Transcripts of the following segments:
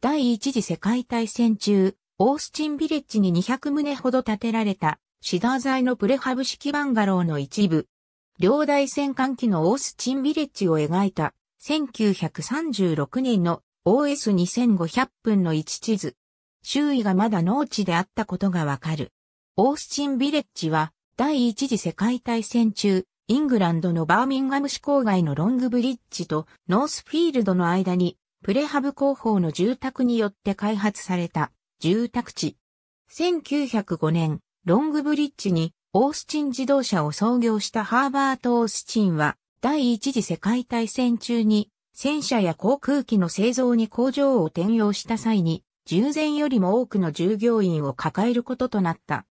第一次世界大戦中、オースチンビレッジに200棟ほど建てられた、シダー材のプレハブ式バンガローの一部。両大戦間期のオースチンビレッジを描いた、1936年の OS2500 分の1地図。周囲がまだ農地であったことがわかる。オースチンビレッジは、第一次世界大戦中、イングランドのバーミンガム市郊外のロングブリッジとノースフィールドの間にプレハブ広報の住宅によって開発された住宅地。1905年、ロングブリッジにオースチン自動車を創業したハーバート・オースチンは第一次世界大戦中に戦車や航空機の製造に工場を転用した際に従前よりも多くの従業員を抱えることとなった。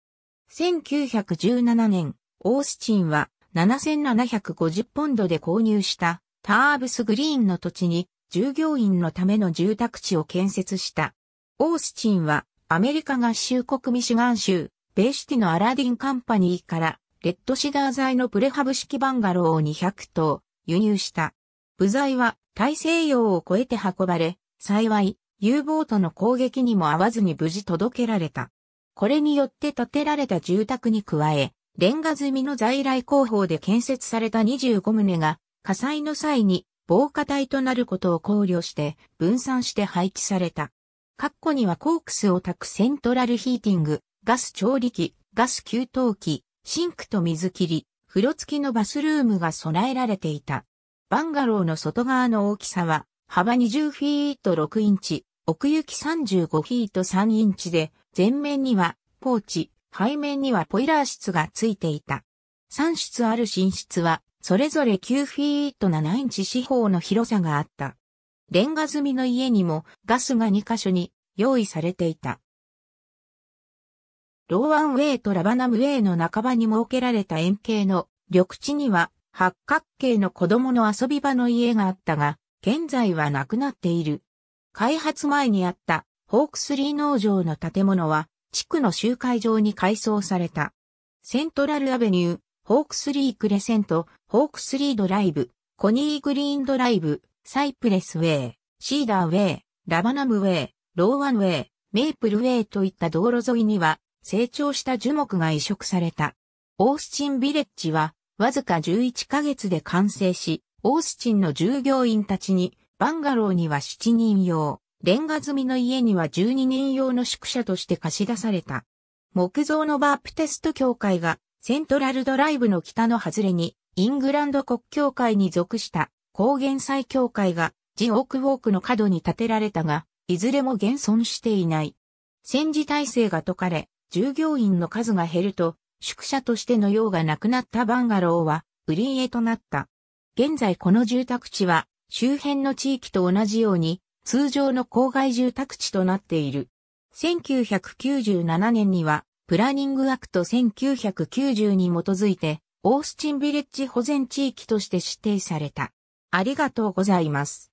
1917年、オースチンは7750ポンドで購入したターブスグリーンの土地に従業員のための住宅地を建設した。オースチンはアメリカ合衆国ミシガン州、ベイシティのアラディンカンパニーからレッドシダー材のプレハブ式バンガローを200棟輸入した。部材は大西洋を越えて運ばれ、幸い U ボートの攻撃にも合わずに無事届けられた。これによって建てられた住宅に加え、レンガ積みの在来工法で建設された25棟が火災の際に防火帯となることを考慮して分散して配置された。括弧にはコークスを炊くセントラルヒーティング、ガス調理器、ガス給湯器、シンクと水切り、風呂付きのバスルームが備えられていた。バンガローの外側の大きさは幅20フィート6インチ、奥行き35フィート3インチで、前面にはポーチ、背面にはポイラー室がついていた。3室ある寝室はそれぞれ9フィート7インチ四方の広さがあった。レンガ積みの家にもガスが2箇所に用意されていた。ローワンウェイとラバナムウェイの半ばに設けられた円形の緑地には八角形の子供の遊び場の家があったが、現在はなくなっている。開発前にあったホークスリー農場の建物は地区の集会場に改装された。セントラルアベニュー、ホークスリークレセント、ホークスリードライブ、コニーグリーンドライブ、サイプレスウェイ、シーダーウェイ、ラバナムウェイ、ローワンウェイ、メープルウェイといった道路沿いには成長した樹木が移植された。オースチンビレッジはわずか11ヶ月で完成し、オースチンの従業員たちにバンガローには7人用、レンガ積みの家には12人用の宿舎として貸し出された。木造のバープテスト協会がセントラルドライブの北の外れに、イングランド国教会に属した高原祭教会が、ジオークウォークの角に建てられたが、いずれも現存していない。戦時体制が解かれ、従業員の数が減ると、宿舎としての用がなくなったバンガローは、売り家となった。現在この住宅地は、周辺の地域と同じように、通常の郊外住宅地となっている。1997年には、プラニングアクト1990に基づいて、オースチンビレッジ保全地域として指定された。ありがとうございます。